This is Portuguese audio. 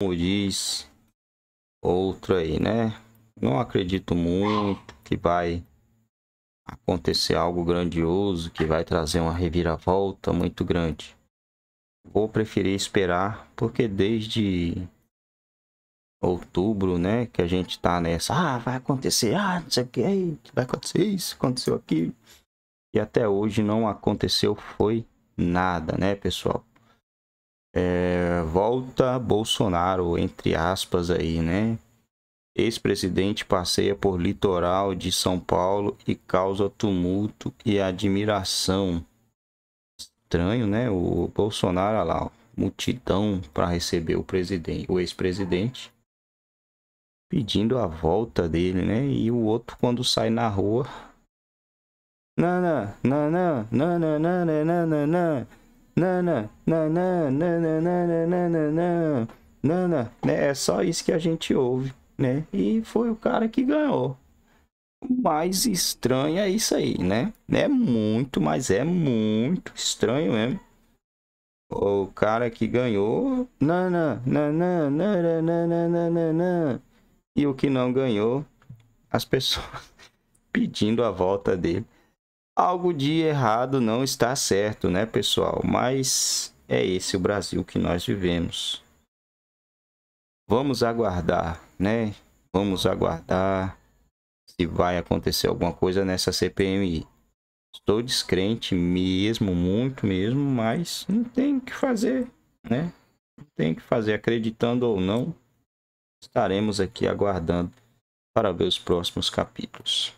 como diz outro aí, né? Não acredito muito que vai acontecer algo grandioso, que vai trazer uma reviravolta muito grande. Vou preferir esperar, porque desde outubro, né, que a gente tá nessa, ah, vai acontecer, ah, não sei o que, vai acontecer isso, aconteceu aquilo. E até hoje não aconteceu foi nada, né, pessoal? É, volta Bolsonaro, entre aspas aí, né? Ex-presidente passeia por litoral de São Paulo e causa tumulto e admiração. Estranho, né? O Bolsonaro, olha lá, ó, multidão para receber o presidente, o ex-presidente, pedindo a volta dele, né? E o outro quando sai na rua, Nana, nana, nana, nana, nana, Nana, nana, nana, nana, né? É só isso que a gente ouve, né? E foi o cara que ganhou. O mais estranho é isso aí, né? É muito, mas é muito estranho mesmo. O cara que ganhou, nana, nana, nana, nana, nana, e o que não ganhou, as pessoas pedindo a volta dele algo de errado não está certo, né, pessoal? Mas é esse o Brasil que nós vivemos. Vamos aguardar, né? Vamos aguardar se vai acontecer alguma coisa nessa CPMI. Estou descrente mesmo, muito mesmo, mas não tem o que fazer, né? Não tem o que fazer, acreditando ou não, estaremos aqui aguardando para ver os próximos capítulos.